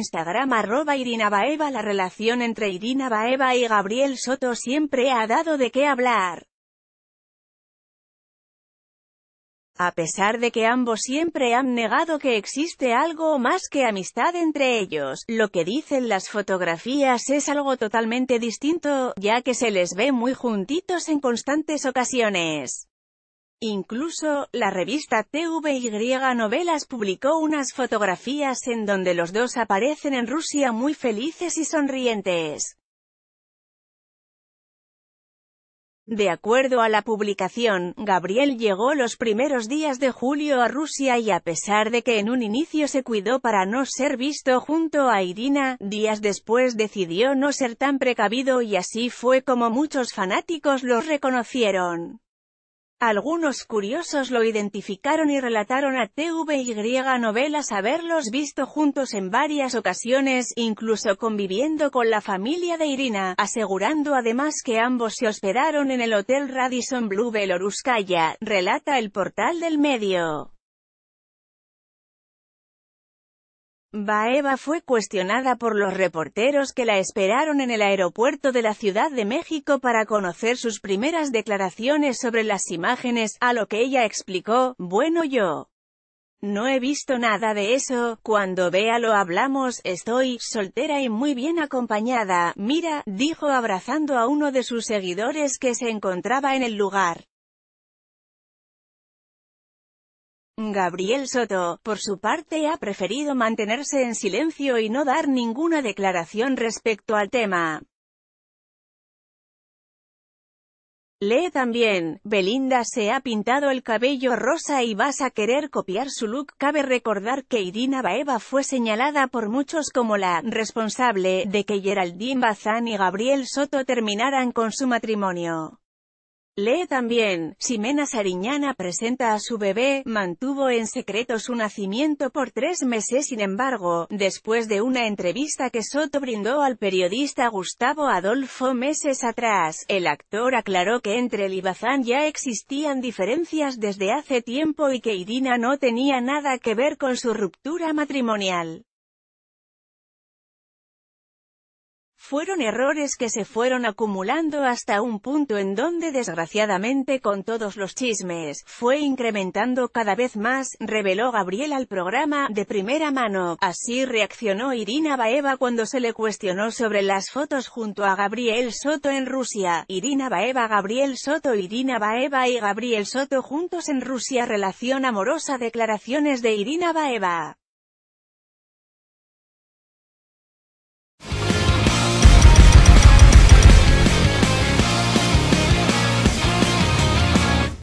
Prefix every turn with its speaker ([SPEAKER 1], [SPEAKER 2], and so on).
[SPEAKER 1] Instagram arroba Irina Baeva La relación entre Irina Baeva y Gabriel Soto siempre ha dado de qué hablar. A pesar de que ambos siempre han negado que existe algo más que amistad entre ellos, lo que dicen las fotografías es algo totalmente distinto, ya que se les ve muy juntitos en constantes ocasiones. Incluso, la revista TVY Novelas publicó unas fotografías en donde los dos aparecen en Rusia muy felices y sonrientes. De acuerdo a la publicación, Gabriel llegó los primeros días de julio a Rusia y a pesar de que en un inicio se cuidó para no ser visto junto a Irina, días después decidió no ser tan precavido y así fue como muchos fanáticos los reconocieron. Algunos curiosos lo identificaron y relataron a TVY novelas haberlos visto juntos en varias ocasiones, incluso conviviendo con la familia de Irina, asegurando además que ambos se hospedaron en el Hotel Radisson Blue Beloruskaya, relata el portal del medio. Baeva fue cuestionada por los reporteros que la esperaron en el aeropuerto de la Ciudad de México para conocer sus primeras declaraciones sobre las imágenes, a lo que ella explicó, bueno yo no he visto nada de eso, cuando vea lo hablamos, estoy soltera y muy bien acompañada, mira, dijo abrazando a uno de sus seguidores que se encontraba en el lugar. Gabriel Soto, por su parte, ha preferido mantenerse en silencio y no dar ninguna declaración respecto al tema. Lee también, Belinda se ha pintado el cabello rosa y vas a querer copiar su look. Cabe recordar que Irina Baeva fue señalada por muchos como la responsable de que Geraldine Bazán y Gabriel Soto terminaran con su matrimonio. Lee también, Ximena Sariñana presenta a su bebé, mantuvo en secreto su nacimiento por tres meses sin embargo, después de una entrevista que Soto brindó al periodista Gustavo Adolfo meses atrás, el actor aclaró que entre el y Bazán ya existían diferencias desde hace tiempo y que Irina no tenía nada que ver con su ruptura matrimonial. Fueron errores que se fueron acumulando hasta un punto en donde desgraciadamente con todos los chismes, fue incrementando cada vez más, reveló Gabriel al programa, de primera mano. Así reaccionó Irina Baeva cuando se le cuestionó sobre las fotos junto a Gabriel Soto en Rusia. Irina Baeva Gabriel Soto Irina Baeva y Gabriel Soto juntos en Rusia Relación amorosa Declaraciones de Irina Baeva